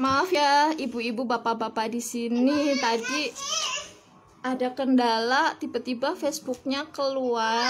Maaf ya, ibu-ibu, bapak-bapak di sini tadi ada kendala, tiba-tiba Facebooknya keluar.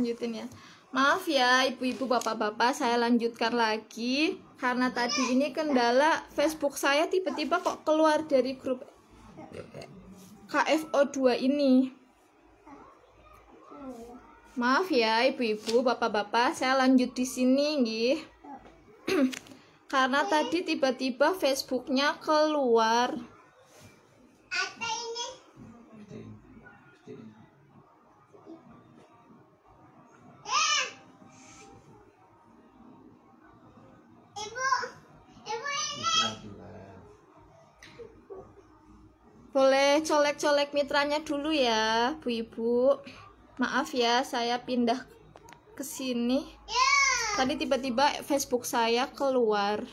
lanjutin ya maaf ya ibu-ibu bapak-bapak saya lanjutkan lagi karena tadi ini kendala Facebook saya tiba-tiba kok keluar dari grup KFO2 ini maaf ya ibu-ibu bapak-bapak saya lanjut di sini nih karena tadi tiba-tiba Facebooknya keluar Boleh colek-colek mitranya dulu ya, Bu Ibu. Maaf ya, saya pindah ke sini. Tadi tiba-tiba Facebook saya keluar.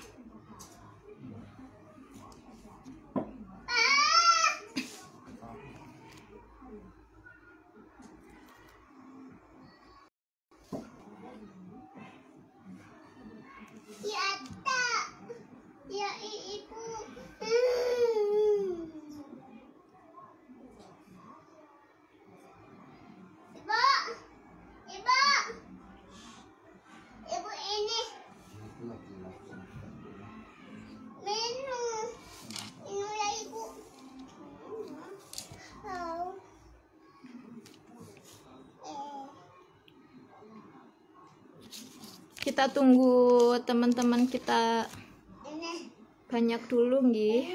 Ya, Ya, itu. kita tunggu teman-teman kita banyak dulu nggih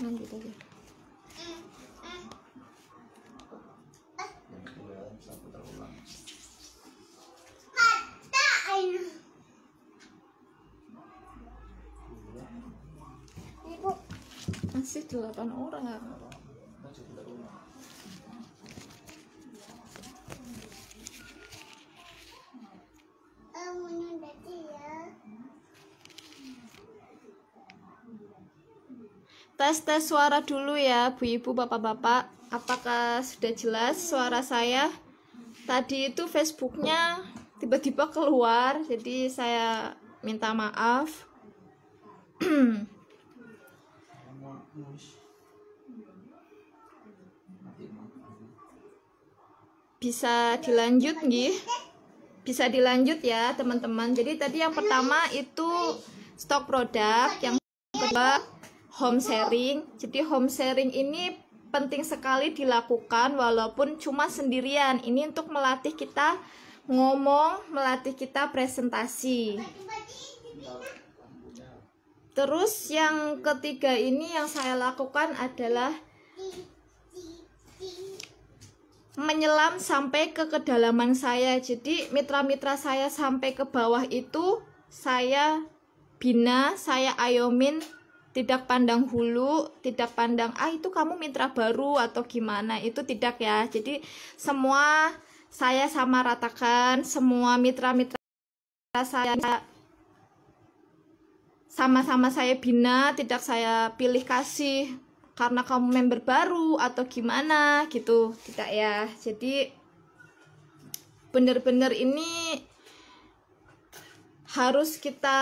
lanjut aja tes tes suara dulu ya, Bu Ibu, Bapak-bapak. Apakah sudah jelas suara saya? Tadi itu Facebooknya tiba-tiba keluar, jadi saya minta maaf. Bisa dilanjut nih Bisa dilanjut ya, teman-teman. Jadi tadi yang pertama itu stok produk, yang kedua home sharing. Jadi home sharing ini penting sekali dilakukan walaupun cuma sendirian. Ini untuk melatih kita ngomong, melatih kita presentasi. Terus yang ketiga ini yang saya lakukan adalah menyelam sampai ke kedalaman saya. Jadi mitra-mitra saya sampai ke bawah itu saya bina, saya ayomin tidak pandang hulu, tidak pandang ah itu kamu mitra baru atau gimana itu tidak ya. Jadi semua saya sama ratakan, semua mitra-mitra saya sama-sama saya bina, tidak saya pilih kasih karena kamu member baru atau gimana gitu, tidak ya. Jadi benar-benar ini harus kita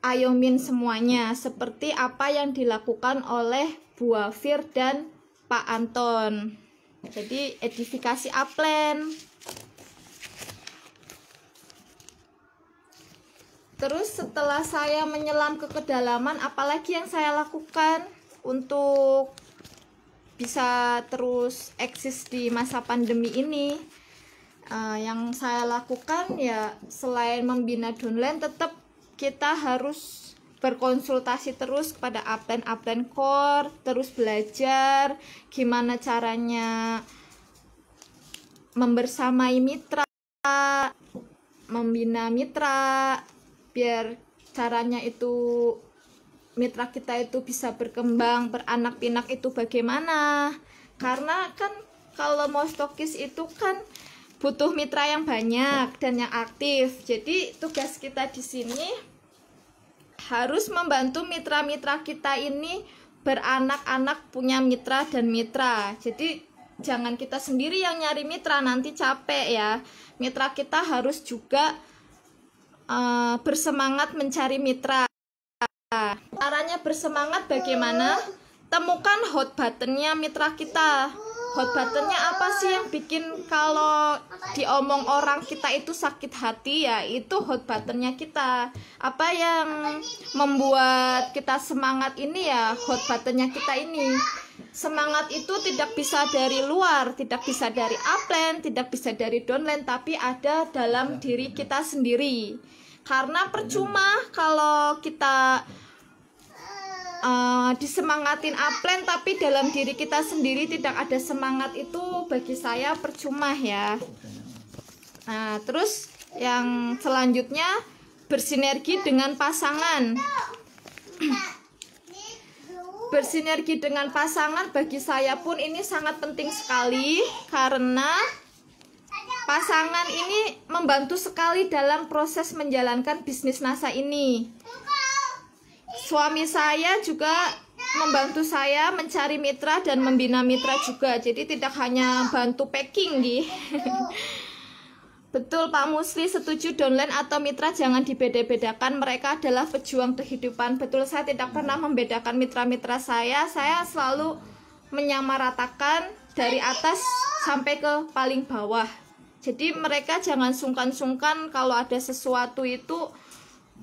Ayomin semuanya seperti apa yang dilakukan oleh Bu Afir dan Pak Anton. Jadi edifikasi Aplen. Terus setelah saya menyelam ke kedalaman, apalagi yang saya lakukan untuk bisa terus eksis di masa pandemi ini? Uh, yang saya lakukan ya selain membina downline tetap kita harus berkonsultasi terus kepada upline-upline core, terus belajar gimana caranya membersamai mitra, membina mitra biar caranya itu mitra kita itu bisa berkembang, beranak pinak itu bagaimana? Karena kan kalau mau stokis itu kan butuh mitra yang banyak dan yang aktif. Jadi tugas kita di sini harus membantu mitra-mitra kita ini beranak-anak punya mitra dan mitra. Jadi jangan kita sendiri yang nyari mitra nanti capek ya. Mitra kita harus juga uh, bersemangat mencari mitra. Caranya bersemangat bagaimana? Temukan hot buttonnya mitra kita hot buttonnya apa sih yang bikin kalau diomong orang kita itu sakit hati ya itu hot buttonnya kita apa yang membuat kita semangat ini ya hot buttonnya kita ini semangat itu tidak bisa dari luar tidak bisa dari upline tidak bisa dari downline tapi ada dalam diri kita sendiri karena percuma kalau kita Eh, disemangatin upline tapi dalam diri kita sendiri tidak ada semangat itu bagi saya percuma ya nah terus yang selanjutnya bersinergi dengan pasangan bersinergi dengan pasangan bagi saya pun ini sangat penting sekali karena pasangan ini membantu sekali dalam proses menjalankan bisnis NASA ini suami saya juga membantu saya mencari mitra dan membina mitra juga jadi tidak hanya bantu packing gitu Betul Pak Musli setuju downline atau mitra jangan dibeda-bedakan mereka adalah pejuang kehidupan betul saya tidak pernah membedakan mitra-mitra saya saya selalu menyamaratakan dari atas sampai ke paling bawah jadi mereka jangan sungkan-sungkan kalau ada sesuatu itu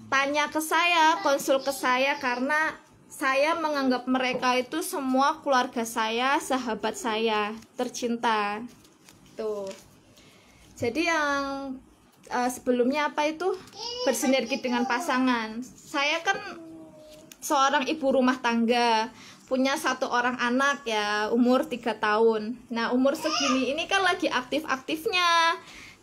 tanya ke saya, konsul ke saya karena saya menganggap mereka itu semua keluarga saya, sahabat saya, tercinta. Tuh. Jadi yang uh, sebelumnya apa itu bersinergi dengan pasangan. Saya kan seorang ibu rumah tangga, punya satu orang anak ya, umur tiga tahun. Nah, umur segini ini kan lagi aktif-aktifnya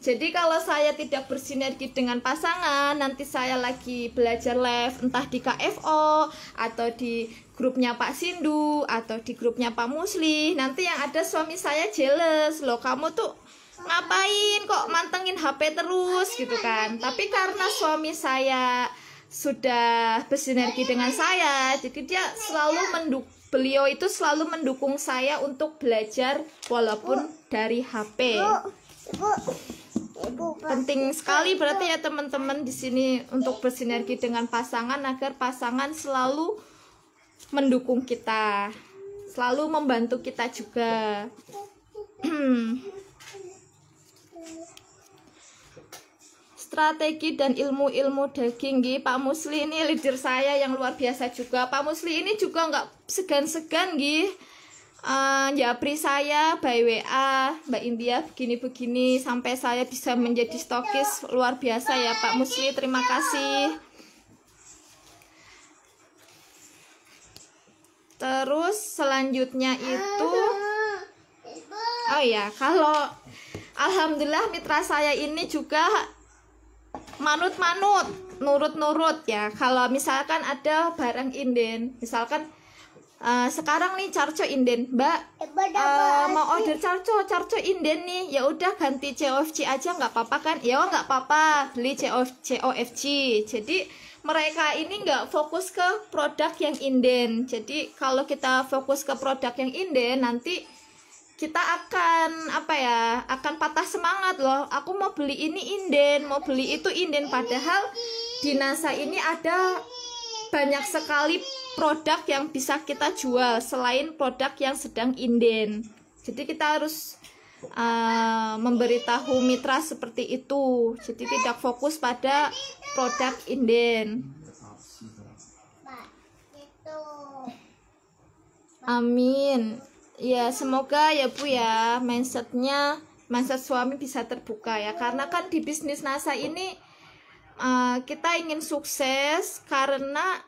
jadi kalau saya tidak bersinergi dengan pasangan, nanti saya lagi belajar live entah di KFO atau di grupnya Pak Sindu atau di grupnya Pak Musli. Nanti yang ada suami saya jealous loh, kamu tuh ngapain kok mantengin HP terus gitu kan. Tapi karena suami saya sudah bersinergi dengan saya, jadi dia selalu menduk beliau itu selalu mendukung saya untuk belajar walaupun dari HP penting sekali berarti ya teman-teman di sini untuk bersinergi dengan pasangan agar pasangan selalu mendukung kita, selalu membantu kita juga. Strategi dan ilmu-ilmu daging, Gih. Pak Musli ini leader saya yang luar biasa juga. Pak Musli ini juga nggak segan-segan, Gih uh, japri saya by WA Mbak India begini-begini sampai saya bisa menjadi stokis luar biasa ya Pak Musli terima kasih terus selanjutnya itu oh ya kalau Alhamdulillah mitra saya ini juga manut-manut nurut-nurut ya kalau misalkan ada barang inden misalkan Uh, sekarang nih charco inden mbak uh, mau order carco carco inden nih ya udah ganti cofc aja nggak apa-apa kan ya nggak apa-apa beli cof cofc jadi mereka ini nggak fokus ke produk yang inden jadi kalau kita fokus ke produk yang inden nanti kita akan apa ya akan patah semangat loh aku mau beli ini inden mau beli itu inden padahal di NASA ini ada banyak sekali produk yang bisa kita jual selain produk yang sedang inden. Jadi kita harus uh, memberitahu mitra seperti itu. Jadi tidak fokus pada produk inden. Amin. Ya semoga ya Bu ya mindsetnya mindset suami bisa terbuka ya karena kan di bisnis NASA ini uh, kita ingin sukses karena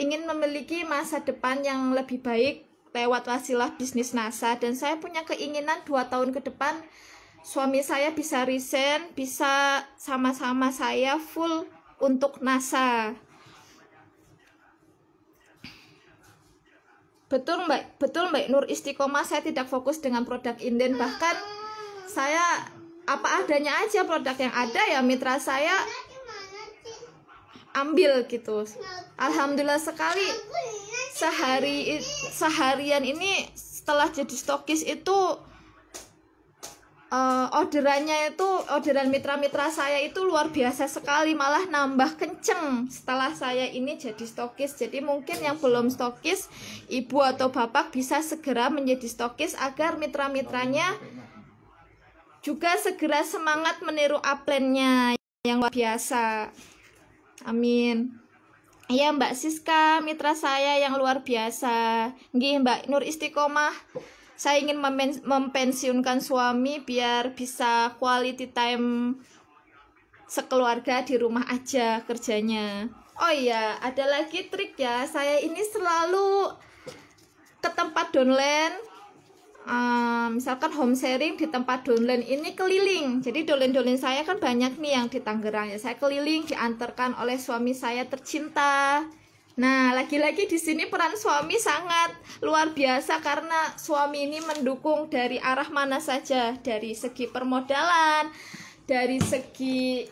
ingin memiliki masa depan yang lebih baik lewat wasilah bisnis NASA dan saya punya keinginan dua tahun ke depan suami saya bisa resign, bisa sama-sama saya full untuk NASA. Betul Mbak, betul Mbak Nur Istiqomah saya tidak fokus dengan produk inden bahkan saya apa adanya aja produk yang ada ya mitra saya ambil gitu alhamdulillah sekali sehari seharian ini setelah jadi stokis itu uh, orderannya itu orderan mitra-mitra saya itu luar biasa sekali malah nambah kenceng setelah saya ini jadi stokis jadi mungkin yang belum stokis ibu atau bapak bisa segera menjadi stokis agar mitra-mitranya juga segera semangat meniru uplandnya yang luar biasa Amin. Iya Mbak Siska, mitra saya yang luar biasa. Nggih Mbak Nur Istiqomah. Saya ingin mempensiunkan suami biar bisa quality time sekeluarga di rumah aja kerjanya. Oh iya, ada lagi trik ya. Saya ini selalu ke tempat downline misalkan home sharing di tempat downline ini keliling. Jadi downline-downline saya kan banyak nih yang di Tangerang ya. Saya keliling diantarkan oleh suami saya tercinta. Nah, lagi-lagi di sini peran suami sangat luar biasa karena suami ini mendukung dari arah mana saja, dari segi permodalan, dari segi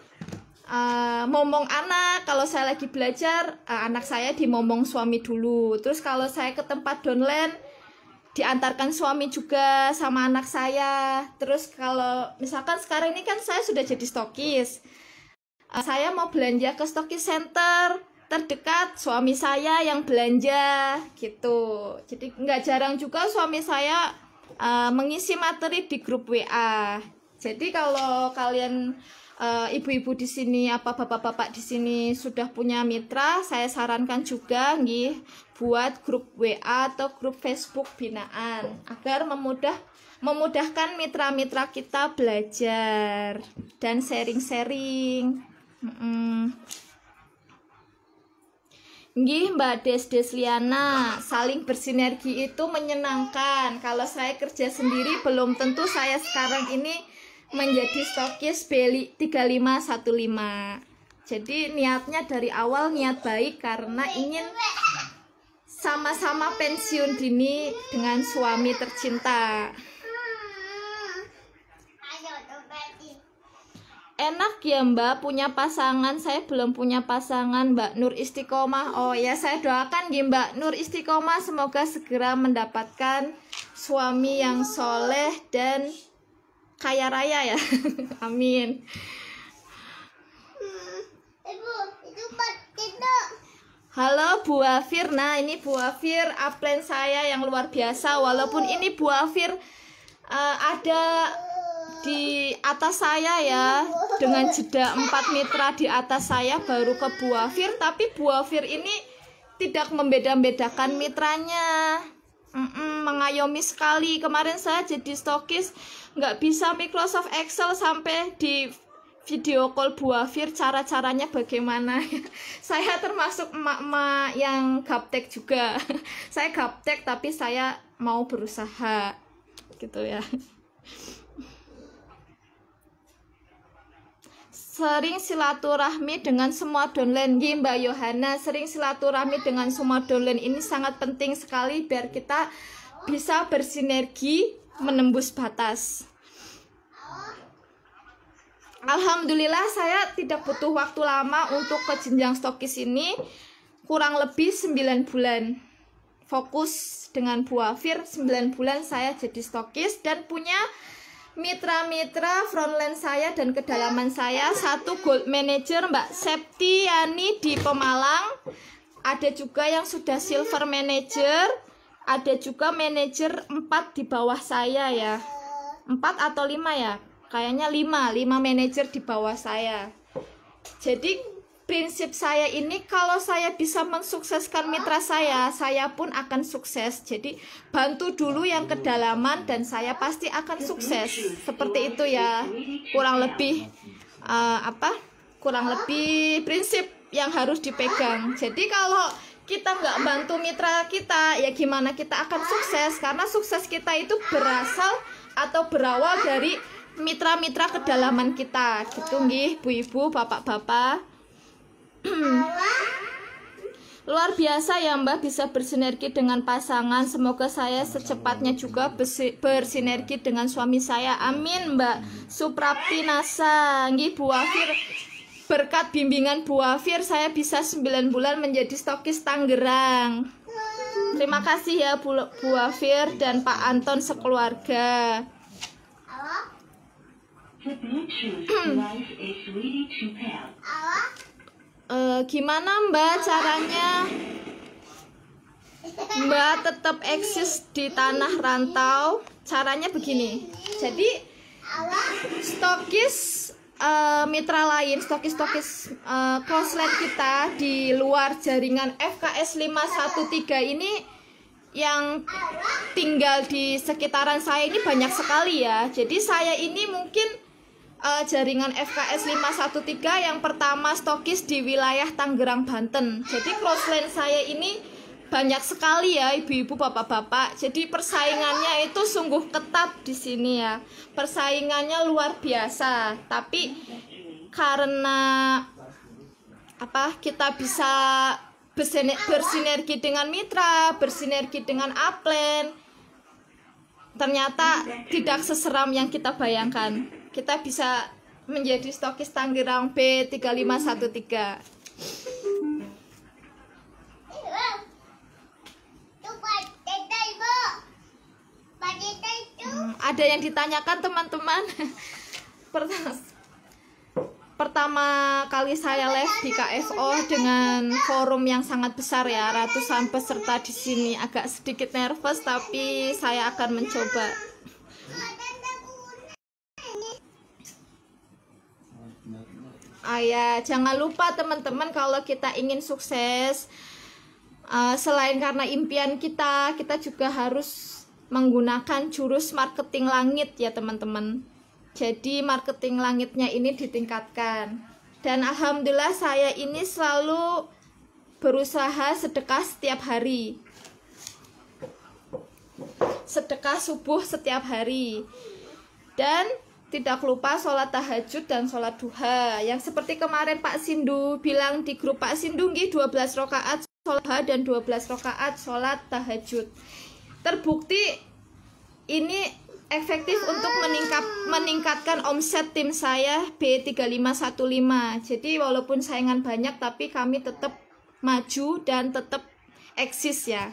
uh, momong anak kalau saya lagi belajar uh, anak saya di momong suami dulu terus kalau saya ke tempat downline diantarkan suami juga sama anak saya terus kalau misalkan sekarang ini kan saya sudah jadi stokis uh, saya mau belanja ke stokis center terdekat suami saya yang belanja gitu jadi nggak jarang juga suami saya uh, mengisi materi di grup WA jadi kalau kalian eh, ibu-ibu uh, di sini apa bapak-bapak di sini sudah punya mitra, saya sarankan juga nggih buat grup WA atau grup Facebook binaan agar memudah memudahkan mitra-mitra kita belajar dan sharing-sharing. Nggih Mbak Des Desliana, saling bersinergi itu menyenangkan. Kalau saya kerja sendiri belum tentu saya sekarang ini menjadi stokis Beli 3515. Jadi niatnya dari awal niat baik karena ingin sama-sama pensiun dini dengan suami tercinta. Enak ya Mbak punya pasangan, saya belum punya pasangan Mbak Nur Istiqomah. Oh ya saya doakan ya Mbak Nur Istiqomah semoga segera mendapatkan suami yang soleh dan kaya raya ya. Amin. Hmm, Ibu, itu Halo Bu Afir, nah ini Bu Afir upline saya yang luar biasa Walaupun ini Bu Afir uh, eh, ada di atas saya ya Dengan jeda 4 mitra di atas saya baru ke Bu Afir Tapi Bu Afir ini tidak membeda-bedakan mitranya mm -mm, Mengayomi sekali Kemarin saya jadi stokis nggak bisa Microsoft Excel sampai di video call Bu Afir cara-caranya bagaimana saya termasuk emak-emak yang gaptek juga saya gaptek tapi saya mau berusaha gitu ya sering silaturahmi dengan semua downline ini Mbak Yohana sering silaturahmi dengan semua downline ini sangat penting sekali biar kita bisa bersinergi menembus batas Alhamdulillah saya tidak butuh waktu lama untuk ke jenjang stokis ini kurang lebih 9 bulan fokus dengan Bu Afir 9 bulan saya jadi stokis dan punya mitra-mitra frontline saya dan kedalaman saya satu gold manager Mbak Septiani di Pemalang ada juga yang sudah silver manager ada juga manager 4 di bawah saya ya 4 atau 5 ya kayaknya lima lima manajer di bawah saya. Jadi prinsip saya ini kalau saya bisa mensukseskan mitra saya, saya pun akan sukses. Jadi bantu dulu yang kedalaman dan saya pasti akan sukses. Seperti itu ya. Kurang lebih uh, apa? Kurang lebih prinsip yang harus dipegang. Jadi kalau kita nggak bantu mitra kita, ya gimana kita akan sukses? Karena sukses kita itu berasal atau berawal dari mitra-mitra kedalaman kita gitu nggih Bu Ibu, Bapak-bapak. Luar biasa ya Mbak bisa bersinergi dengan pasangan. Semoga saya secepatnya juga bersinergi dengan suami saya. Amin Mbak. Suprapti Nasa, nggih Bu Afir. Berkat bimbingan Bu Afir saya bisa 9 bulan menjadi stokis Tanggerang. Terima kasih ya Bu Afir dan Pak Anton sekeluarga. Uh, gimana Mbak caranya Mbak tetap eksis di tanah rantau? Caranya begini. Jadi stokis uh, mitra lain, stokis-stokis uh, kita di luar jaringan FKS 513 ini yang tinggal di sekitaran saya ini banyak sekali ya. Jadi saya ini mungkin uh, jaringan FKS 513 yang pertama stokis di wilayah Tangerang Banten. Jadi crossland saya ini banyak sekali ya ibu-ibu bapak-bapak. Jadi persaingannya itu sungguh ketat di sini ya. Persaingannya luar biasa. Tapi karena apa kita bisa bersinergi dengan mitra, bersinergi dengan upline. Ternyata tidak seseram yang kita bayangkan kita bisa menjadi stokis Tangerang B3513. ada yang ditanyakan teman-teman. Pertama kali saya live di KFO dengan forum yang sangat besar ya, ratusan peserta di sini. Agak sedikit nervous tapi saya akan mencoba. Oh ya, jangan lupa teman-teman kalau kita ingin sukses uh, selain karena impian kita, kita juga harus menggunakan jurus marketing langit ya teman-teman. Jadi marketing langitnya ini ditingkatkan. Dan alhamdulillah saya ini selalu berusaha sedekah setiap hari. Sedekah subuh setiap hari. Dan tidak lupa sholat tahajud dan sholat duha Yang seperti kemarin Pak Sindu bilang di grup Pak Sindu 12 rokaat sholat duha dan 12 rokaat sholat tahajud Terbukti ini efektif untuk meningkat, meningkatkan omset tim saya B3515 Jadi walaupun saingan banyak tapi kami tetap maju dan tetap eksis ya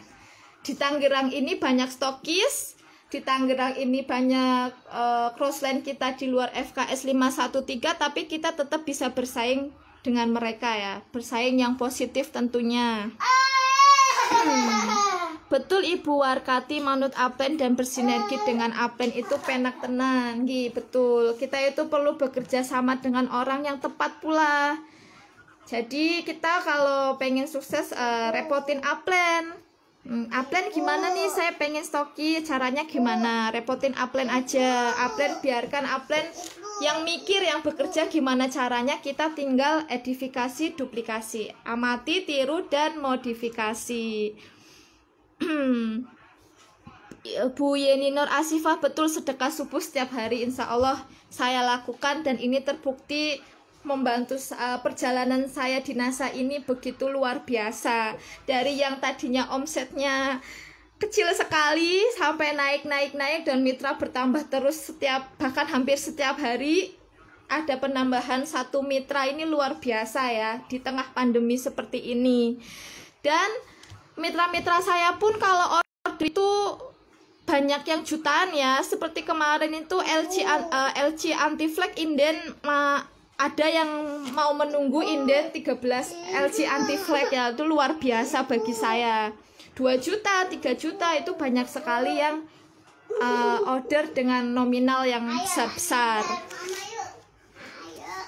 Di Tangerang ini banyak stokis di Tangerang ini banyak uh, kita di luar FKS 513 tapi kita tetap bisa bersaing dengan mereka ya bersaing yang positif tentunya hmm. betul Ibu Warkati manut Apen dan bersinergi dengan Apen itu penak tenan Gih, betul kita itu perlu bekerja sama dengan orang yang tepat pula jadi kita kalau pengen sukses uh, repotin Apen. Hmm, gimana nih? Saya pengen stoki. Caranya gimana? Repotin upline aja. Upline biarkan upline yang mikir, yang bekerja gimana caranya. Kita tinggal edifikasi, duplikasi. Amati, tiru, dan modifikasi. Hmm. Bu yeni Nur Asifah betul sedekah subuh setiap hari insya Allah saya lakukan dan ini terbukti membantu uh, perjalanan saya di NASA ini begitu luar biasa. Dari yang tadinya omsetnya kecil sekali sampai naik naik naik dan mitra bertambah terus setiap bahkan hampir setiap hari ada penambahan satu mitra ini luar biasa ya di tengah pandemi seperti ini. Dan mitra-mitra saya pun kalau order itu banyak yang jutaan ya seperti kemarin itu LG uh, eh, LC anti flag inden uh, ada yang mau menunggu inden 13 LG anti flag ya itu luar biasa bagi saya 2 juta 3 juta itu banyak sekali yang uh, order dengan nominal yang besar-besar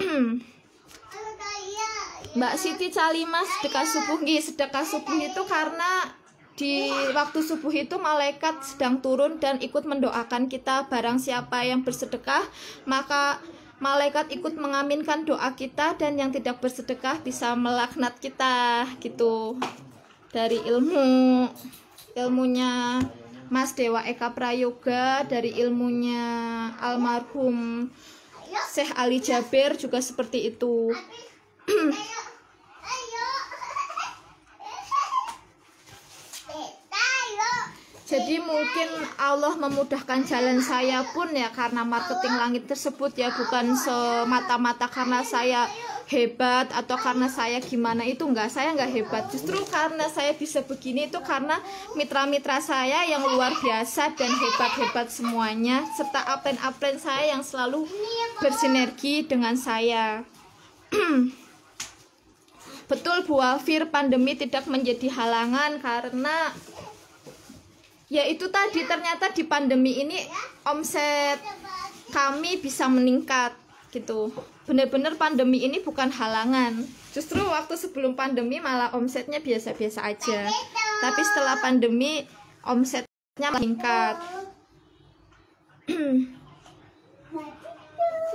Mbak Siti Calimas sedekah subuh nggih sedekah subuh itu karena di waktu subuh itu malaikat sedang turun dan ikut mendoakan kita barang siapa yang bersedekah maka malaikat ikut mengaminkan doa kita dan yang tidak bersedekah bisa melaknat kita gitu dari ilmu ilmunya Mas Dewa Eka Prayoga dari ilmunya almarhum Syekh Ali Jabir juga seperti itu Jadi mungkin Allah memudahkan jalan saya pun ya karena marketing langit tersebut ya bukan semata-mata karena saya hebat atau karena saya gimana itu enggak saya enggak hebat justru karena saya bisa begini itu karena mitra-mitra saya yang luar biasa dan hebat-hebat semuanya serta aplen-aplen saya yang selalu bersinergi dengan saya betul Bu Afir pandemi tidak menjadi halangan karena ya itu tadi ternyata di pandemi ini omset kami bisa meningkat gitu bener-bener pandemi ini bukan halangan justru waktu sebelum pandemi malah omsetnya biasa-biasa aja tapi setelah pandemi omsetnya meningkat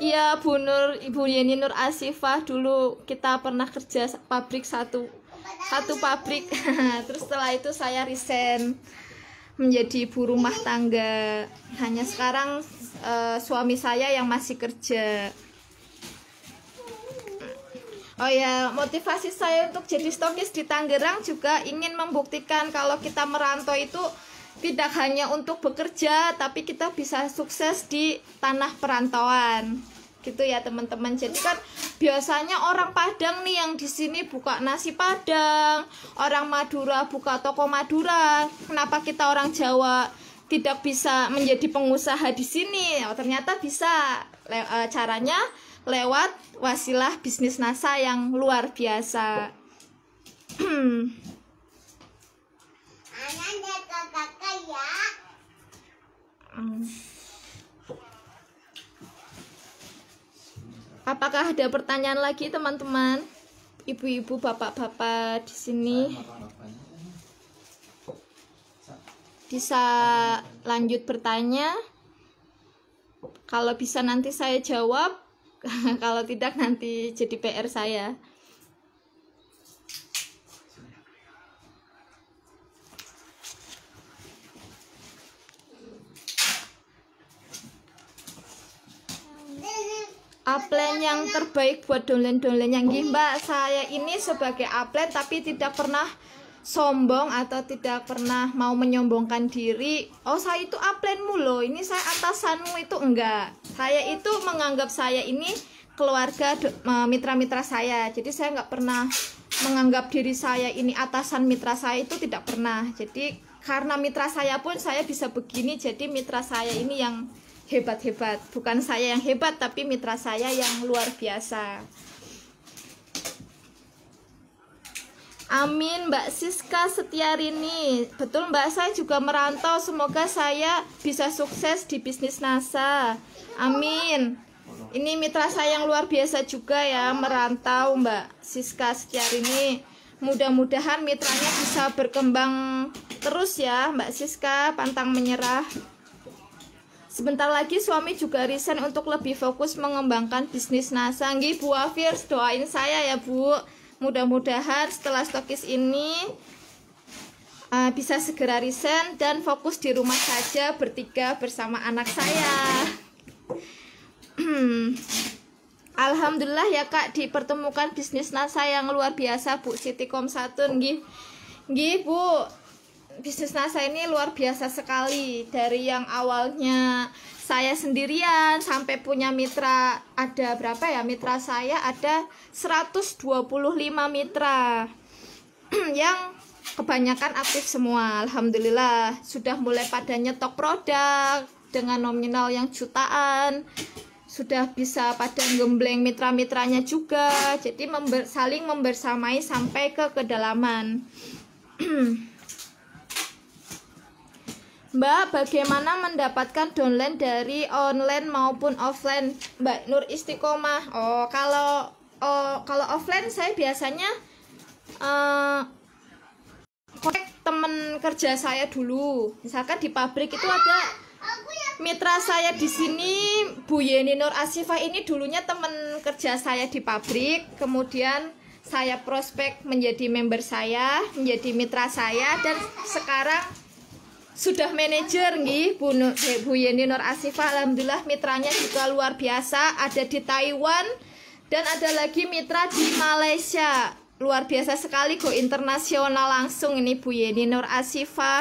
Iya Bu Nur, Ibu Yeni Nur Asifah dulu kita pernah kerja pabrik satu satu pabrik terus setelah itu saya resign menjadi ibu rumah tangga. Hanya sekarang uh, suami saya yang masih kerja. Oh ya, motivasi saya untuk jadi stokis di Tangerang juga ingin membuktikan kalau kita merantau itu tidak hanya untuk bekerja, tapi kita bisa sukses di tanah perantauan gitu ya teman-teman jadi kan biasanya orang Padang nih yang di sini buka nasi Padang orang Madura buka toko Madura kenapa kita orang Jawa tidak bisa menjadi pengusaha di sini oh, ternyata bisa Le e, caranya lewat wasilah bisnis NASA yang luar biasa Ananda kakak ya. Hmm. Apakah ada pertanyaan lagi teman-teman? Ibu-ibu, bapak-bapak di sini bisa lanjut bertanya. Kalau bisa nanti saya jawab, kalau tidak nanti jadi PR saya. upline yang terbaik buat downline-downline yang gini mbak saya ini sebagai upline tapi tidak pernah sombong atau tidak pernah mau menyombongkan diri oh saya itu aplenmu loh ini saya atasanmu itu enggak saya itu menganggap saya ini keluarga mitra-mitra saya jadi saya enggak pernah menganggap diri saya ini atasan mitra saya itu tidak pernah jadi karena mitra saya pun saya bisa begini jadi mitra saya ini yang hebat-hebat bukan saya yang hebat tapi mitra saya yang luar biasa Amin Mbak Siska Setiarini Betul Mbak saya juga merantau Semoga saya bisa sukses di bisnis NASA Amin Ini mitra saya yang luar biasa juga ya Merantau Mbak Siska Setiarini Mudah-mudahan mitranya bisa berkembang terus ya Mbak Siska Pantang menyerah Sebentar lagi suami juga resign untuk lebih fokus mengembangkan bisnis NASA. Nggih Bu Afirs, doain saya ya Bu. Mudah-mudahan setelah stokis ini uh, bisa segera resign dan fokus di rumah saja bertiga bersama anak saya. Alhamdulillah ya Kak dipertemukan bisnis NASA yang luar biasa Bu Citycom Satun nggih. Nggih Bu, bisnis NASA ini luar biasa sekali dari yang awalnya saya sendirian sampai punya mitra ada berapa ya mitra saya ada 125 mitra yang kebanyakan aktif semua alhamdulillah sudah mulai pada nyetok produk dengan nominal yang jutaan sudah bisa pada gembleng mitra-mitranya juga jadi member, saling membersamai sampai ke kedalaman Mbak, bagaimana mendapatkan downline dari online maupun offline? Mbak Nur Istiqomah. Oh, kalau oh, kalau offline saya biasanya uh, eh, teman kerja saya dulu. Misalkan di pabrik itu ada mitra saya di sini Bu Yeni Nur Asifah ini dulunya teman kerja saya di pabrik, kemudian saya prospek menjadi member saya, menjadi mitra saya dan sekarang sudah manajer nih Bu, Bu Yeni Nur Asifa alhamdulillah mitranya juga luar biasa ada di Taiwan dan ada lagi mitra di Malaysia luar biasa sekali go internasional langsung ini Bu Yeni Nur Asifa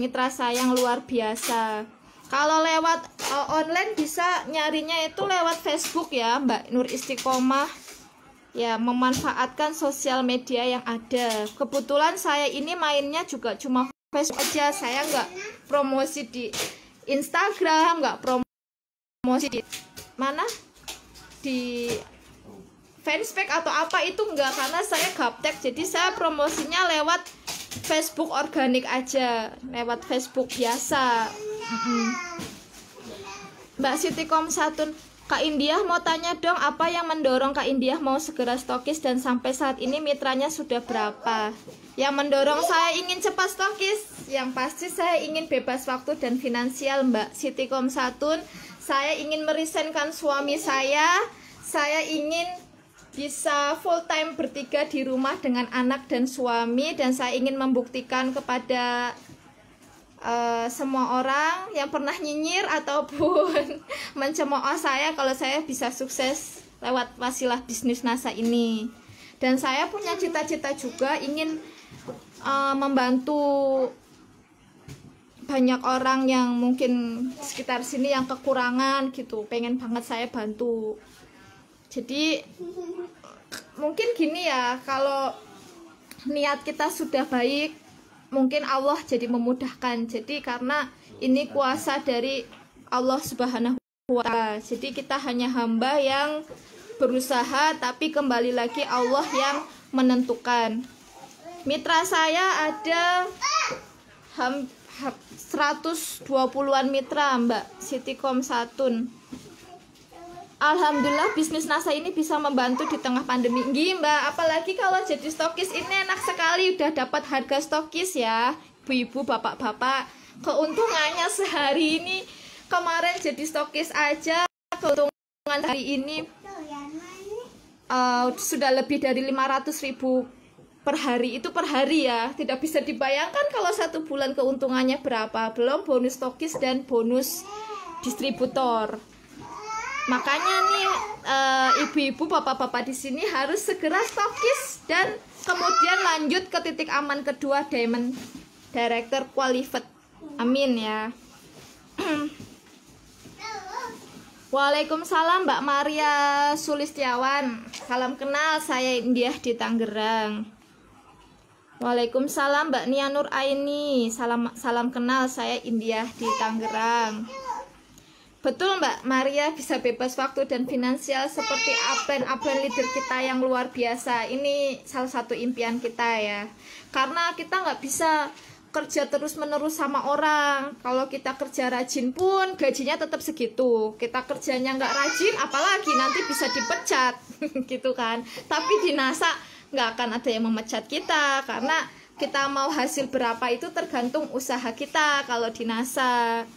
mitra sayang luar biasa kalau lewat uh, online bisa nyarinya itu lewat Facebook ya Mbak Nur Istiqomah ya memanfaatkan sosial media yang ada kebetulan saya ini mainnya juga cuma Facebook aja saya nggak promosi di Instagram nggak promosi di mana di fanspage atau apa itu nggak karena saya gaptek jadi saya promosinya lewat Facebook organik aja lewat Facebook biasa Mbak Siti Komsatun Kak Indiah mau tanya dong apa yang mendorong Kak Indiah mau segera stokis dan sampai saat ini mitranya sudah berapa? Yang mendorong saya ingin cepat stokis, yang pasti saya ingin bebas waktu dan finansial Mbak Siti Satun. Saya ingin merisenkan suami saya, saya ingin bisa full time bertiga di rumah dengan anak dan suami dan saya ingin membuktikan kepada Eh, semua orang yang pernah nyinyir ataupun mencemooh saya kalau saya bisa sukses lewat wasilah bisnis NASA ini. Dan saya punya cita-cita juga ingin uh, membantu banyak orang yang mungkin sekitar sini yang kekurangan gitu. Pengen banget saya bantu. Jadi mungkin gini ya, kalau niat kita sudah baik, mungkin Allah jadi memudahkan. Jadi karena ini kuasa dari Allah Subhanahu wa taala. Jadi kita hanya hamba yang berusaha tapi kembali lagi Allah yang menentukan. Mitra saya ada 120-an mitra Mbak Citycom Satun. Alhamdulillah bisnis NASA ini bisa membantu di tengah pandemi Nggih mbak, apalagi kalau jadi stokis ini enak sekali Udah dapat harga stokis ya Ibu-ibu, bapak-bapak Keuntungannya sehari ini Kemarin jadi stokis aja Keuntungan hari ini uh, Sudah lebih dari 500 ribu per hari Itu per hari ya Tidak bisa dibayangkan kalau satu bulan keuntungannya berapa Belum bonus stokis dan bonus distributor Makanya nih eh, ibu-ibu, e, bapak-bapak di sini harus segera stokis dan kemudian lanjut ke titik aman kedua Diamond Director Qualified. Amin ya. Waalaikumsalam Mbak Maria Sulistiawan. Salam kenal, saya Indiah di Tangerang. Waalaikumsalam Mbak Nia Nur Aini. Salam salam kenal, saya Indiah di Tangerang. Betul Mbak Maria bisa bebas waktu dan finansial seperti aben aben leader kita yang luar biasa. Ini salah satu impian kita ya. Karena kita nggak bisa kerja terus-menerus sama orang. Kalau kita kerja rajin pun gajinya tetap segitu. Kita kerjanya nggak rajin, apalagi nanti bisa dipecat gitu kan. Tapi di NASA nggak akan ada yang memecat kita karena kita mau hasil berapa itu tergantung usaha kita kalau di NASA.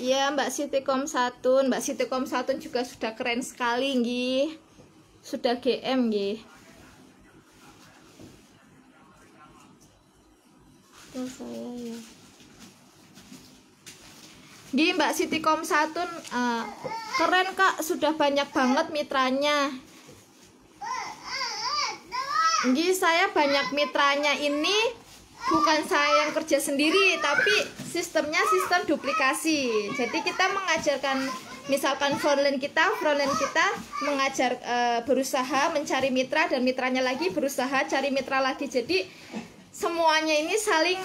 Iya Mbak Siti Satun, Mbak Siti Satun juga sudah keren sekali nggih sudah GM nggih ya. Gih Mbak Siti Komsatun uh, eh, keren Kak sudah banyak banget mitranya Gih saya banyak mitranya ini bukan saya yang kerja sendiri tapi sistemnya sistem duplikasi jadi kita mengajarkan misalkan frontline kita frontline kita mengajar e, berusaha mencari mitra dan mitranya lagi berusaha cari mitra lagi jadi semuanya ini saling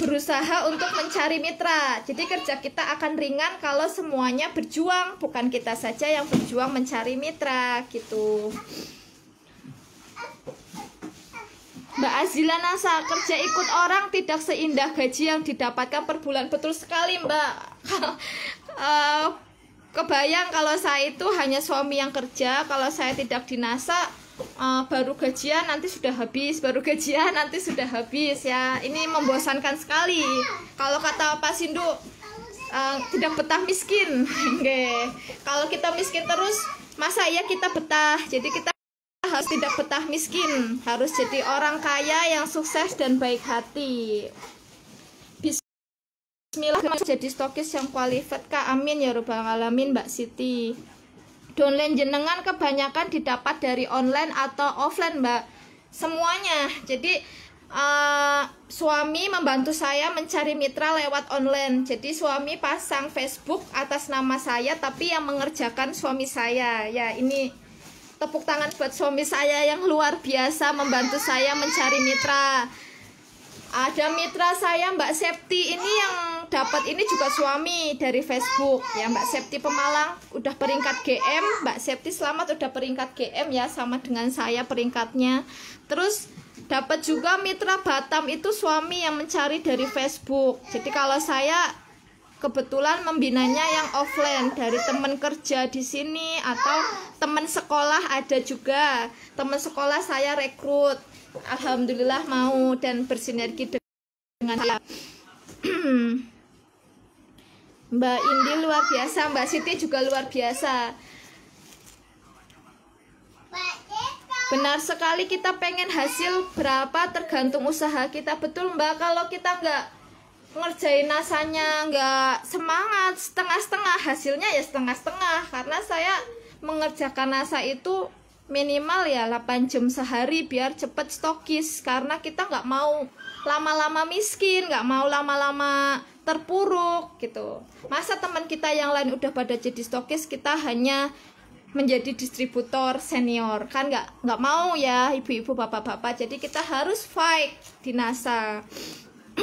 berusaha untuk mencari mitra jadi kerja kita akan ringan kalau semuanya berjuang bukan kita saja yang berjuang mencari mitra gitu Mbak Azila Nasa, kerja ikut orang tidak seindah gaji yang didapatkan per bulan. Betul sekali, Mbak. Eh, kebayang kalau saya itu hanya suami yang kerja, kalau saya tidak dinasa Nasa eh, baru gajian nanti sudah habis, baru gajian nanti sudah habis ya. Ini membosankan sekali. Kalau kata Pak Sindu eh, tidak betah miskin. Kalau kita miskin terus masa ya kita betah jadi kita harus tidak betah miskin, harus jadi orang kaya yang sukses dan baik hati. Bismillah jadi stokis yang qualified kak amin ya robbal alamin Mbak Siti. Downline jenengan kebanyakan didapat dari online atau offline Mbak. Semuanya. Jadi uh, suami membantu saya mencari mitra lewat online. Jadi suami pasang Facebook atas nama saya tapi yang mengerjakan suami saya. Ya ini Tepuk tangan buat suami saya yang luar biasa membantu saya mencari mitra. Ada mitra saya Mbak Septi ini yang dapat ini juga suami dari Facebook ya Mbak Septi Pemalang udah peringkat GM Mbak Septi selamat udah peringkat GM ya sama dengan saya peringkatnya terus dapat juga mitra Batam itu suami yang mencari dari Facebook jadi kalau saya kebetulan membinanya yang offline dari teman kerja di sini atau teman sekolah ada juga teman sekolah saya rekrut alhamdulillah mau dan bersinergi dengan saya Mbak Indi luar biasa Mbak Siti juga luar biasa Benar sekali kita pengen hasil berapa tergantung usaha kita Betul mbak kalau kita nggak ngerjain nasanya nggak semangat setengah-setengah hasilnya ya setengah-setengah karena saya mengerjakan nasa itu minimal ya 8 jam sehari biar cepet stokis karena kita nggak mau lama-lama miskin nggak mau lama-lama terpuruk gitu masa teman kita yang lain udah pada jadi stokis kita hanya menjadi distributor senior kan nggak nggak mau ya ibu-ibu bapak-bapak jadi kita harus fight di NASA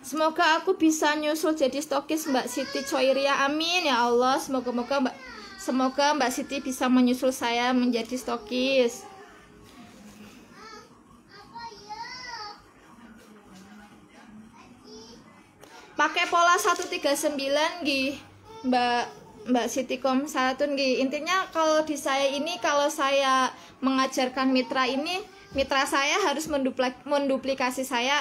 Semoga aku bisa nyusul jadi stokis Mbak Siti Coiria. Amin ya Allah. Semoga-moga Mbak Semoga Mbak Siti bisa menyusul saya menjadi stokis. Pakai pola 139 gih, Mbak Mbak Siti Komsatun gih. Intinya kalau di saya ini kalau saya mengajarkan mitra ini, mitra saya harus menduplikasi saya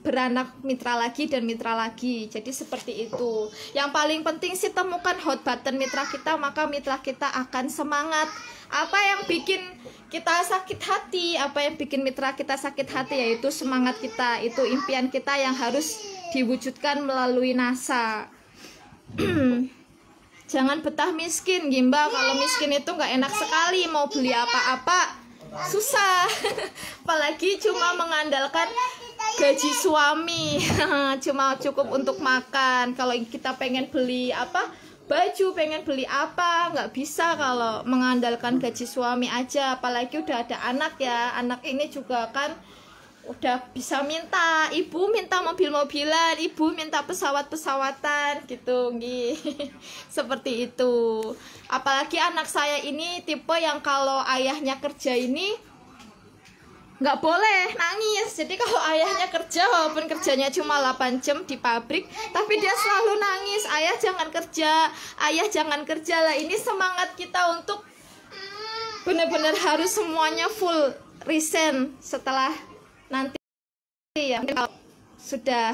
beranak mitra lagi dan mitra lagi. Jadi seperti itu. Yang paling penting sih temukan hot button mitra kita, maka mitra kita akan semangat. Apa yang bikin kita sakit hati, apa yang bikin mitra kita sakit hati yaitu semangat kita, itu impian kita yang harus diwujudkan melalui NASA. Jangan betah miskin, Gimba. Kalau miskin itu nggak enak sekali. Mau beli apa-apa susah. Apalagi cuma mengandalkan gaji suami cuma cukup untuk makan kalau kita pengen beli apa baju pengen beli apa nggak bisa kalau mengandalkan gaji suami aja apalagi udah ada anak ya anak ini juga kan udah bisa minta ibu minta mobil-mobilan ibu minta pesawat-pesawatan gitu nih seperti itu apalagi anak saya ini tipe yang kalau ayahnya kerja ini nggak boleh nangis jadi kalau ayahnya kerja walaupun kerjanya cuma 8 jam di pabrik tapi dia selalu nangis ayah jangan kerja ayah jangan kerja lah ini semangat kita untuk benar-benar harus semuanya full resign setelah nanti ya kalau sudah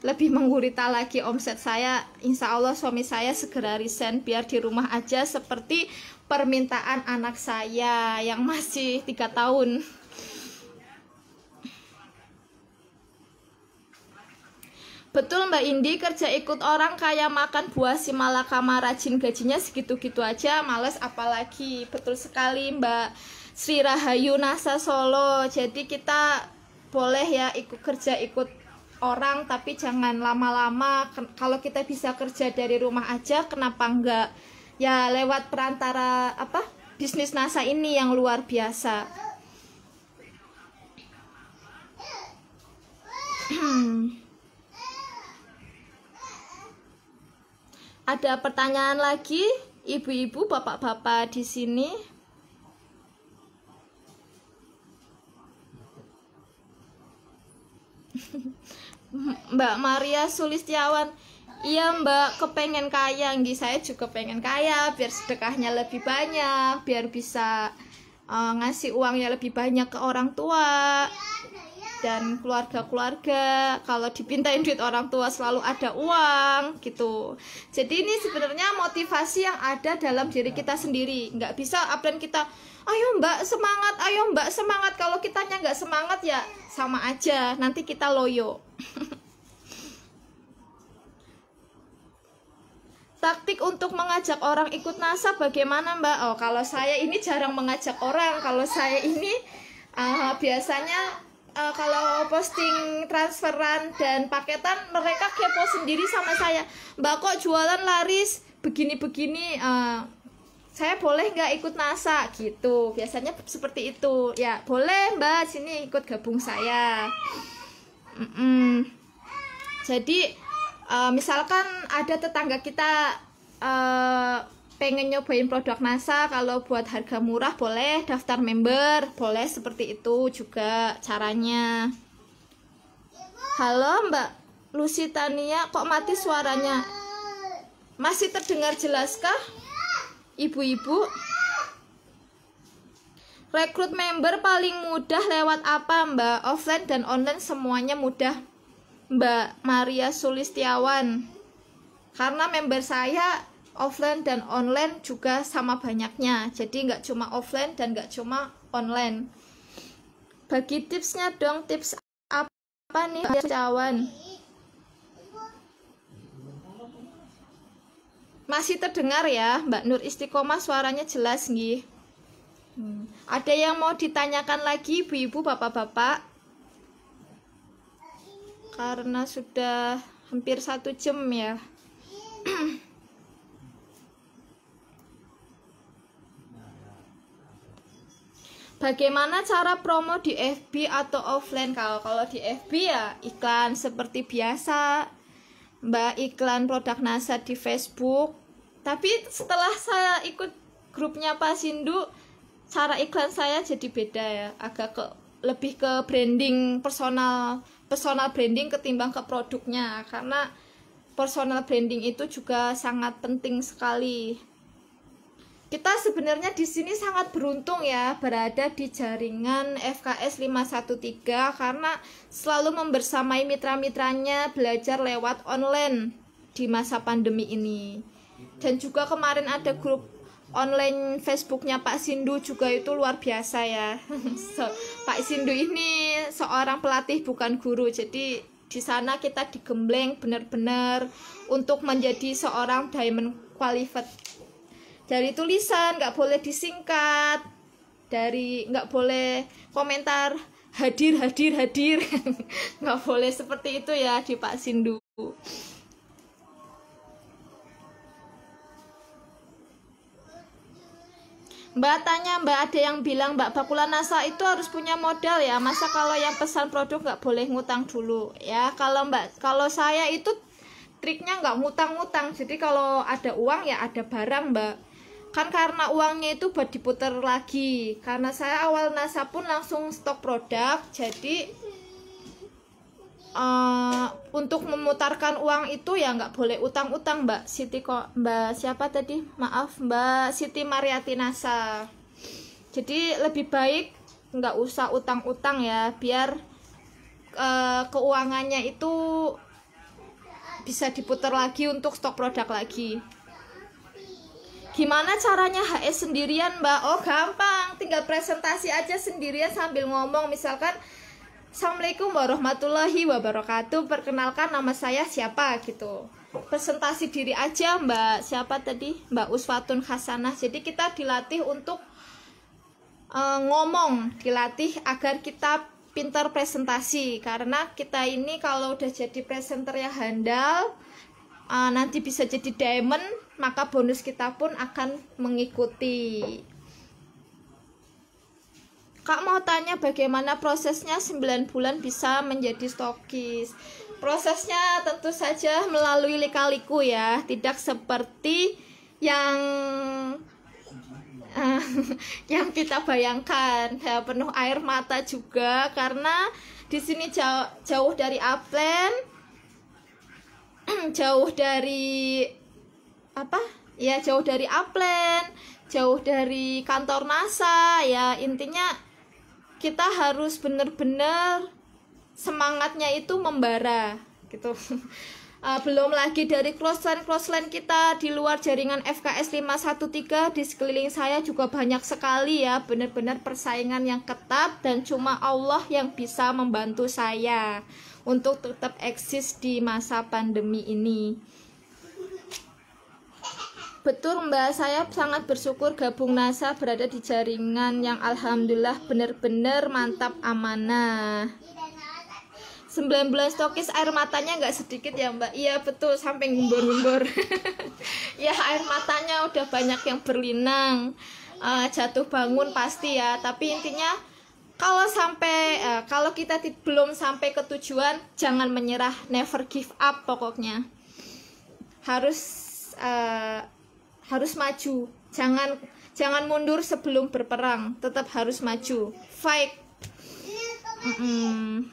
lebih menggurita lagi omset saya insya Allah suami saya segera resign biar di rumah aja seperti permintaan anak saya yang masih tiga tahun Betul Mbak Indi kerja ikut orang kayak makan buah si malakama rajin gajinya segitu-gitu aja males apalagi Betul sekali Mbak Sri Rahayu Nasa Solo Jadi kita boleh ya ikut kerja ikut orang tapi jangan lama-lama kalau kita bisa kerja dari rumah aja kenapa enggak ya lewat perantara apa bisnis NASA ini yang luar biasa hmm. Ada pertanyaan lagi, ibu-ibu, bapak-bapak di sini? Mbak Maria Sulistiawan, iya Mbak, kepengen kaya, nggih saya juga pengen kaya, biar sedekahnya lebih banyak, biar bisa uh, ngasih uang yang lebih banyak ke orang tua dan keluarga-keluarga kalau dipintain duit orang tua selalu ada uang gitu jadi ini sebenarnya motivasi yang ada dalam diri kita sendiri nggak bisa upline kita ayo mbak semangat ayo mbak semangat kalau kitanya nggak semangat ya sama aja nanti kita loyo taktik untuk mengajak orang ikut NASA bagaimana mbak? Oh kalau saya ini jarang mengajak orang kalau saya ini uh, biasanya uh, kalau posting transferan dan paketan mereka kepo sendiri sama saya mbak kok jualan laris begini-begini uh, saya boleh nggak ikut nasa gitu biasanya seperti itu ya boleh mbak sini ikut gabung saya mm -mm. jadi uh, misalkan ada tetangga kita uh, pengen nyobain produk NASA kalau buat harga murah boleh daftar member boleh seperti itu juga caranya halo mbak lusitania kok mati suaranya masih terdengar jelaskah ibu-ibu rekrut member paling mudah lewat apa mbak offline dan online semuanya mudah mbak Maria Sulistiawan karena member saya offline dan online juga sama banyaknya jadi nggak cuma offline dan nggak cuma online bagi tipsnya dong tips apa nih cawan masih terdengar ya Mbak Nur Istiqomah suaranya jelas nih. hmm. ada yang mau ditanyakan lagi ibu-ibu bapak-bapak karena sudah hampir satu jam ya Bagaimana cara promo di FB atau offline? Kalau kalau di FB ya iklan seperti biasa. Mbak iklan produk NASA di Facebook. Tapi setelah saya ikut grupnya Pak Sindu, cara iklan saya jadi beda ya, agak ke lebih ke branding personal, personal branding ketimbang ke produknya karena personal branding itu juga sangat penting sekali kita sebenarnya di sini sangat beruntung ya berada di jaringan FKS 513 karena selalu membersamai mitra-mitranya belajar lewat online di masa pandemi ini. Dan juga kemarin ada grup online Facebooknya Pak Sindu juga itu luar biasa ya. so, Pak Sindu ini seorang pelatih bukan guru, jadi di sana kita digembleng benar-benar untuk menjadi seorang diamond qualified dari tulisan nggak boleh disingkat dari nggak boleh komentar hadir hadir hadir nggak boleh seperti itu ya di Pak Sindu Mbak tanya Mbak ada yang bilang Mbak Bakula NASA itu harus punya modal ya masa kalau yang pesan produk nggak boleh ngutang dulu ya kalau Mbak kalau saya itu triknya nggak ngutang-ngutang jadi kalau ada uang ya ada barang Mbak kan karena uangnya itu buat diputar lagi karena saya awal NASA pun langsung stok produk jadi uh, untuk memutarkan uang itu ya nggak boleh utang-utang Mbak Siti kok Mbak siapa tadi maaf Mbak Siti Mariati NASA jadi lebih baik nggak usah utang-utang ya biar uh, keuangannya itu bisa diputar lagi untuk stok produk lagi Gimana caranya HS sendirian, Mbak? Oh, gampang. Tinggal presentasi aja sendirian sambil ngomong. Misalkan, Assalamualaikum warahmatullahi wabarakatuh. Perkenalkan nama saya siapa gitu. Presentasi diri aja, Mbak. Siapa tadi? Mbak Uswatun Hasanah. Jadi kita dilatih untuk uh, ngomong, dilatih agar kita pintar presentasi karena kita ini kalau udah jadi presenter yang handal uh, nanti bisa jadi diamond maka bonus kita pun akan mengikuti. Kak mau tanya bagaimana prosesnya 9 bulan bisa menjadi stokis? Prosesnya tentu saja melalui lika-liku ya, tidak seperti yang uh, yang kita bayangkan ya, penuh air mata juga karena di sini jauh, jauh dari upland jauh dari apa ya jauh dari upland jauh dari kantor NASA ya intinya kita harus benar-benar semangatnya itu membara gitu uh, belum lagi dari crossline crossline kita di luar jaringan FKS 513 di sekeliling saya juga banyak sekali ya benar-benar persaingan yang ketat dan cuma Allah yang bisa membantu saya untuk tetap eksis di masa pandemi ini Betul Mbak, saya sangat bersyukur gabung NASA berada di jaringan yang alhamdulillah benar-benar mantap amanah. 19 tokis air matanya nggak sedikit ya Mbak. Iya betul, sampai ngumbur-ngumbur. ya air matanya udah banyak yang berlinang. Uh, jatuh bangun pasti ya, tapi intinya kalau sampai uh, kalau kita belum sampai ke tujuan, jangan menyerah, never give up pokoknya. Harus uh, harus maju. Jangan jangan mundur sebelum berperang, tetap harus maju. Fight. iya -mm.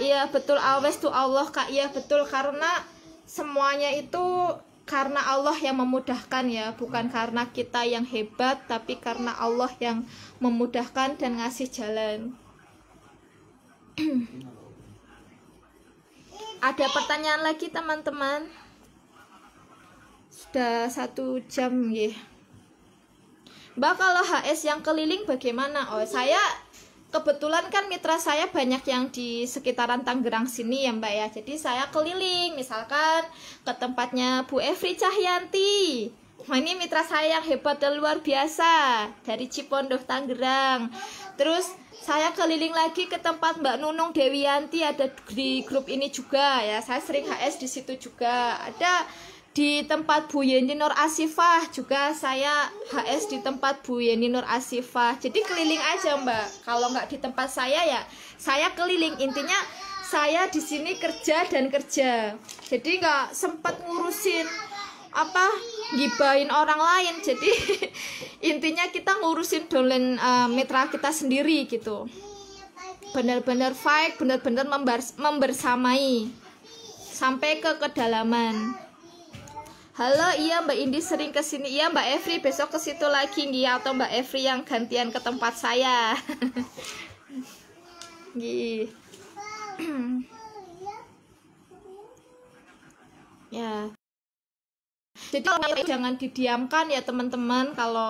Iya betul always to Allah kak. Iya betul karena semuanya itu karena Allah yang memudahkan ya bukan karena kita yang hebat tapi karena Allah yang memudahkan dan ngasih jalan ada pertanyaan lagi teman-teman sudah satu jam ya Mbak kalau HS yang keliling bagaimana? Oh saya kebetulan kan mitra saya banyak yang di sekitaran Tangerang sini ya Mbak ya Jadi saya keliling misalkan ke tempatnya Bu Evri Cahyanti Nah, ini mitra saya yang hebat dan luar biasa dari Cipondoh Tangerang Terus saya keliling lagi ke tempat Mbak Nunung Dewianti ada di grup ini juga ya saya sering HS di situ juga ada di tempat Bu Yeni Nur Asifah juga saya HS di tempat Bu Yeni Nur Asifah jadi keliling aja mbak kalau nggak di tempat saya ya saya keliling intinya saya di sini kerja dan kerja jadi nggak sempat ngurusin apa gibain orang lain jadi intinya kita ngurusin dolen uh, mitra kita sendiri gitu benar-benar fight benar-benar membersamai sampai ke kedalaman Halo, iya Mbak Indi sering ke sini. Iya Mbak Evri, besok ke situ lagi nggih atau Mbak Evri yang gantian ke tempat saya. ya. Jadi kalau jangan didiamkan ya teman-teman kalau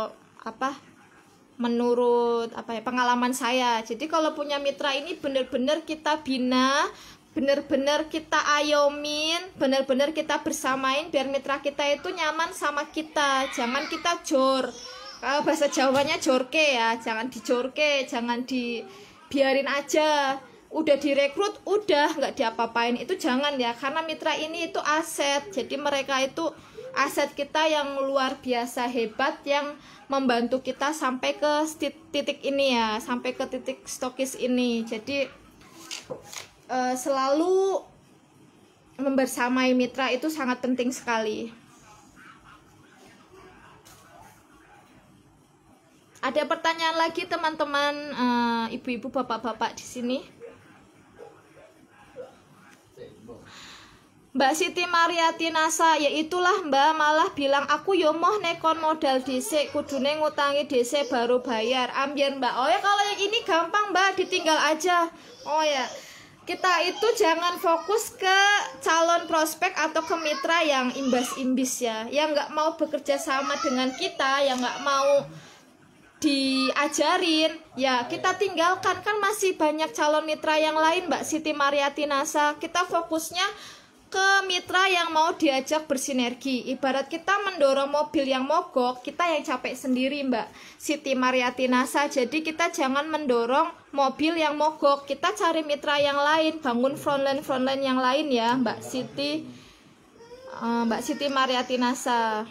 apa menurut apa ya pengalaman saya. Jadi kalau punya mitra ini benar-benar kita bina, benar-benar kita ayomin, benar-benar kita bersamain biar mitra kita itu nyaman sama kita, jangan kita jor. Kalau bahasa Jawanya jorke ya, jangan di dijorke, jangan dibiarin aja. Udah direkrut, udah nggak diapa-apain itu jangan ya, karena mitra ini itu aset, jadi mereka itu aset kita yang luar biasa hebat yang membantu kita sampai ke titik ini ya, sampai ke titik stokis ini. Jadi Eh, selalu membersamai mitra itu sangat penting sekali. Ada pertanyaan lagi teman-teman uh, ibu-ibu bapak-bapak di sini? Mbak Siti Mariati Nasa, ya itulah Mbak malah bilang aku yomoh nekon modal DC, kudune ngutangi DC baru bayar. Ambien Mbak. Oh ya kalau yang ini gampang Mbak, ditinggal aja. Oh ya kita itu jangan fokus ke calon prospek atau ke mitra yang imbas-imbis ya yang nggak mau bekerja sama dengan kita yang nggak mau diajarin ya kita tinggalkan kan masih banyak calon mitra yang lain Mbak Siti Mariati Nasa kita fokusnya ke mitra yang mau diajak bersinergi. Ibarat kita mendorong mobil yang mogok, kita yang capek sendiri, Mbak. Siti Mariati Nasa. Jadi kita jangan mendorong mobil yang mogok. Kita cari mitra yang lain, bangun frontline frontline yang lain ya, Mbak Siti. Eh, Mbak Siti Mariati Nasa.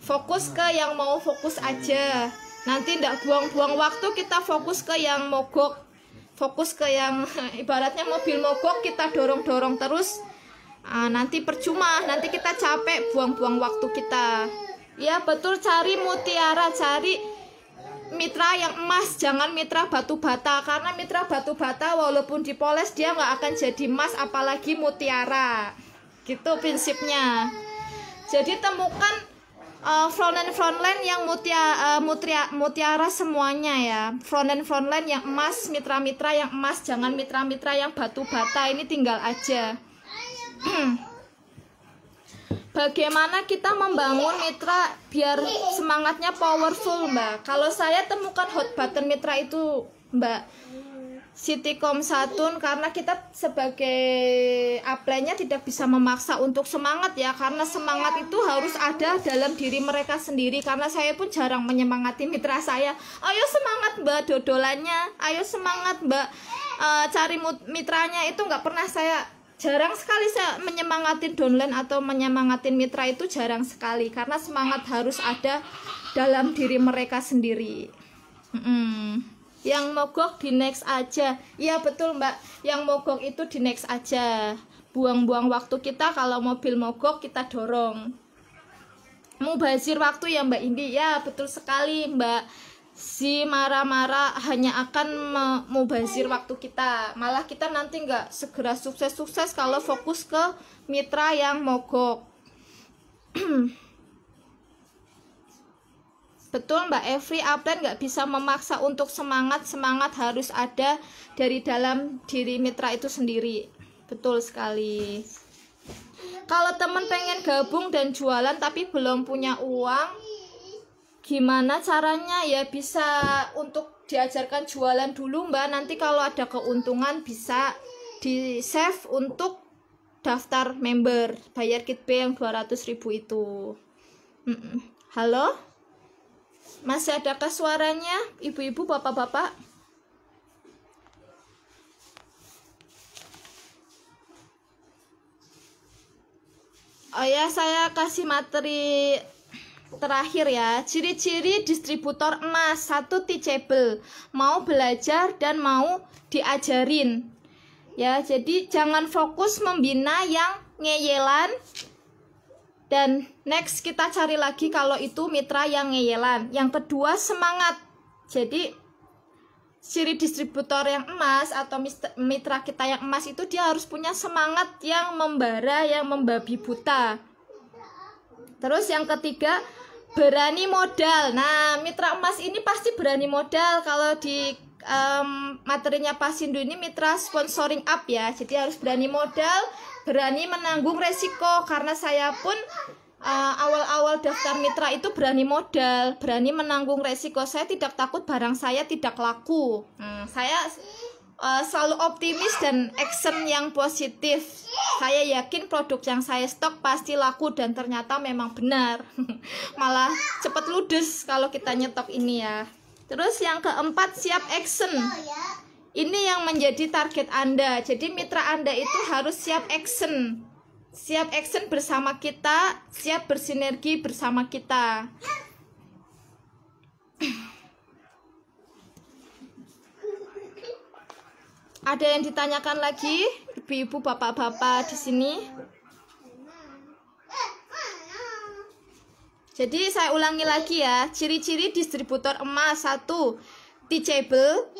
Fokus ke yang mau fokus aja. Nanti ndak buang-buang waktu, kita fokus ke yang mogok. Fokus ke yang ibaratnya mobil mogok kita dorong-dorong terus uh, nanti percuma nanti kita capek buang-buang waktu kita ya betul cari mutiara cari mitra yang emas jangan mitra batu bata karena mitra batu bata walaupun dipoles dia nggak akan jadi emas apalagi mutiara gitu prinsipnya jadi temukan uh, front line yang mutia, uh, mutria, mutiara semuanya ya front front line yang emas mitra mitra yang emas jangan mitra mitra yang batu bata ini tinggal aja Bagaimana kita membangun mitra biar semangatnya powerful, Mbak? Kalau saya temukan hot button mitra itu, Mbak. Citycom Satun karena kita sebagai apply-nya tidak bisa memaksa untuk semangat ya karena semangat itu harus ada dalam diri mereka sendiri karena saya pun jarang menyemangati mitra saya ayo semangat mbak dodolannya ayo semangat mbak e, cari mitranya itu nggak pernah saya jarang sekali saya menyemangatin downline atau menyemangatin mitra itu jarang sekali karena semangat harus ada dalam diri mereka sendiri hmm. yang mogok di next aja iya betul mbak yang mogok itu di next aja buang-buang waktu kita kalau mobil mogok kita dorong mau bazir waktu ya mbak Indi ya betul sekali mbak si marah-marah hanya akan membazir waktu kita malah kita nanti nggak segera sukses-sukses kalau fokus ke mitra yang mogok Betul Mbak Evri, Aplen nggak bisa memaksa untuk semangat, semangat harus ada dari dalam diri mitra itu sendiri. Betul sekali. Kalau teman pengen gabung dan jualan tapi belum punya uang, gimana caranya ya bisa untuk diajarkan jualan dulu mbak nanti kalau ada keuntungan bisa di save untuk daftar member bayar kit B yang 200 ribu itu halo masih adakah suaranya ibu-ibu bapak-bapak oh ya saya kasih materi terakhir ya, ciri-ciri distributor emas satu teachable, mau belajar dan mau diajarin. Ya, jadi jangan fokus membina yang ngeyelan. Dan next kita cari lagi kalau itu mitra yang ngeyelan. Yang kedua semangat. Jadi ciri distributor yang emas atau mitra kita yang emas itu dia harus punya semangat yang membara, yang membabi buta. Terus yang ketiga, berani modal. Nah, mitra emas ini pasti berani modal kalau di um, materinya Pasindo ini mitra sponsoring up ya. Jadi harus berani modal, berani menanggung resiko karena saya pun eh, awal-awal uh, daftar mitra itu berani modal, berani menanggung resiko. Saya tidak takut barang saya tidak laku. Hmm, saya uh, selalu optimis dan action yang positif. Saya yakin produk yang saya stok pasti laku dan ternyata memang benar. Malah cepat ludes kalau kita nyetok ini ya. Terus yang keempat siap action. Ini yang menjadi target Anda. Jadi mitra Anda itu harus siap action. Siap action bersama kita, siap bersinergi bersama kita. Ada yang ditanyakan lagi? Ibu-ibu, bapak-bapak di sini. Jadi saya ulangi lagi ya. Ciri-ciri distributor emas satu, teachable,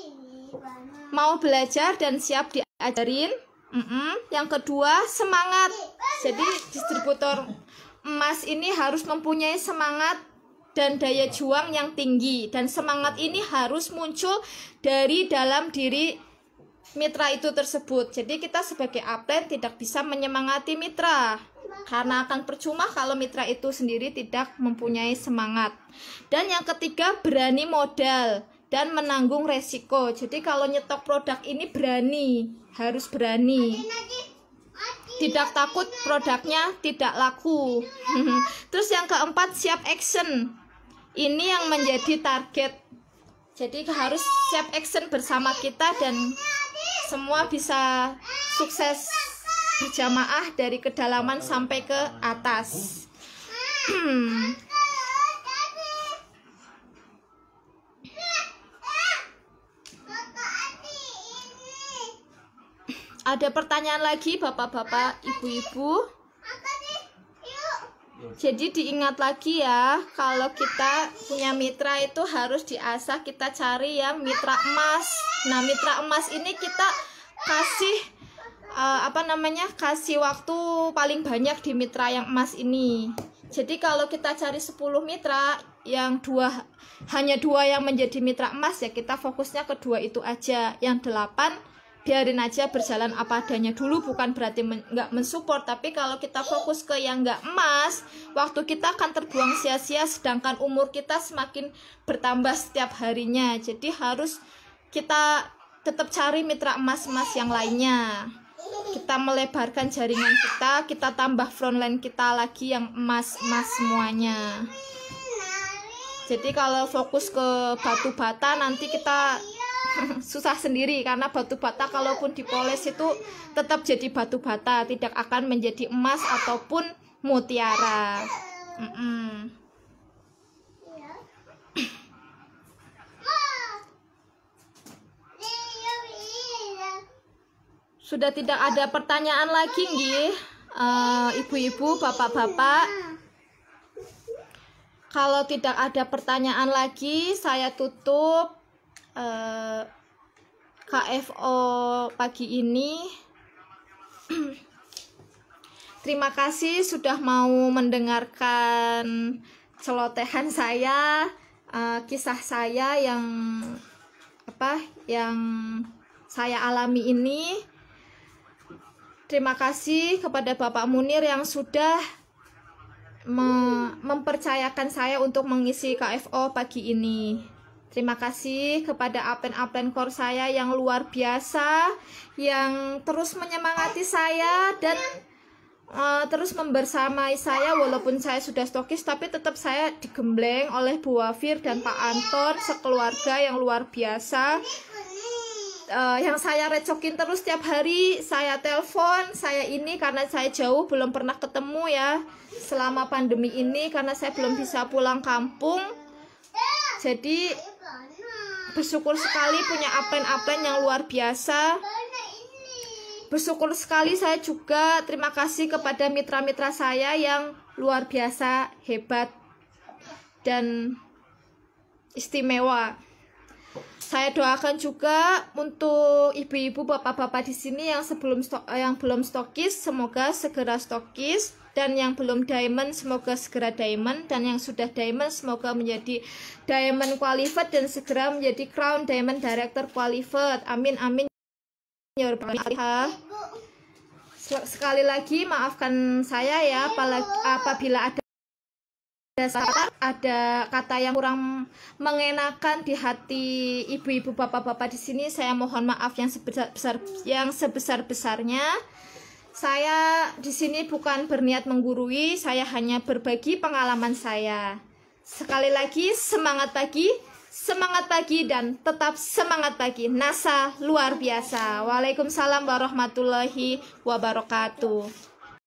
mau belajar dan siap diajarin. Mm -mm. Yang kedua semangat. Jadi distributor emas ini harus mempunyai semangat dan daya juang yang tinggi dan semangat ini harus muncul dari dalam diri mitra itu tersebut. Jadi kita sebagai upline tidak bisa menyemangati mitra karena akan percuma kalau mitra itu sendiri tidak mempunyai semangat. Dan yang ketiga berani modal dan menanggung resiko. Jadi kalau nyetok produk ini berani, harus berani. Tidak takut produknya tidak laku. Terus yang keempat siap action. Ini yang menjadi target. Jadi harus siap action bersama kita dan semua bisa sukses berjamaah dari kedalaman sampai ke atas. Ada pertanyaan lagi Bapak-bapak, Ibu-ibu? Jadi diingat lagi ya, kalau kita punya mitra itu harus diasah kita cari ya mitra emas. Nah, mitra emas ini kita kasih uh, apa namanya? kasih waktu paling banyak di mitra yang emas ini. Jadi kalau kita cari 10 mitra yang dua hanya dua yang menjadi mitra emas ya kita fokusnya kedua itu aja. Yang delapan biarin aja berjalan apa adanya dulu bukan berarti nggak men mensupport tapi kalau kita fokus ke yang nggak emas waktu kita akan terbuang sia-sia sedangkan umur kita semakin bertambah setiap harinya jadi harus kita tetap cari mitra emas-emas yang lainnya kita melebarkan jaringan kita kita tambah frontline kita lagi yang emas-emas semuanya jadi kalau fokus ke batu bata nanti kita susah sendiri karena batu bata kalaupun dipoles itu tetap jadi batu bata tidak akan menjadi emas ataupun mutiara mm -mm. sudah tidak ada pertanyaan lagi nih uh, eh, ibu-ibu bapak-bapak kalau tidak ada pertanyaan lagi saya tutup uh, eh, KFO pagi ini. Terima kasih sudah mau mendengarkan celotehan saya, uh, kisah saya yang apa yang saya alami ini. Terima kasih kepada Bapak Munir yang sudah me mempercayakan saya untuk mengisi KFO pagi ini. Terima kasih kepada apen-apen core saya yang luar biasa, yang terus menyemangati saya dan uh, terus membersamai saya walaupun saya sudah stokis tapi tetap saya digembleng oleh Bu Wafir dan Pak Anton sekeluarga yang luar biasa uh, yang saya recokin terus tiap hari saya telepon saya ini karena saya jauh belum pernah ketemu ya selama pandemi ini karena saya belum bisa pulang kampung jadi bersyukur sekali punya apen-apen yang luar biasa. Bersyukur sekali saya juga terima kasih kepada mitra-mitra saya yang luar biasa, hebat, dan istimewa. Saya doakan juga untuk ibu-ibu, bapak-bapak di sini yang sebelum yang belum stokis, semoga segera stokis dan yang belum diamond semoga segera diamond dan yang sudah diamond semoga menjadi diamond qualified dan segera menjadi crown diamond director qualified amin amin ya sekali lagi maafkan saya ya apalagi, apabila ada ada ada kata yang kurang mengenakan di hati ibu-ibu bapak-bapak di sini saya mohon maaf yang sebesar besar yang sebesar besarnya saya di sini bukan berniat menggurui, saya hanya berbagi pengalaman saya. Sekali lagi, semangat pagi, semangat pagi dan tetap semangat pagi. NASA luar biasa. Waalaikumsalam warahmatullahi wabarakatuh.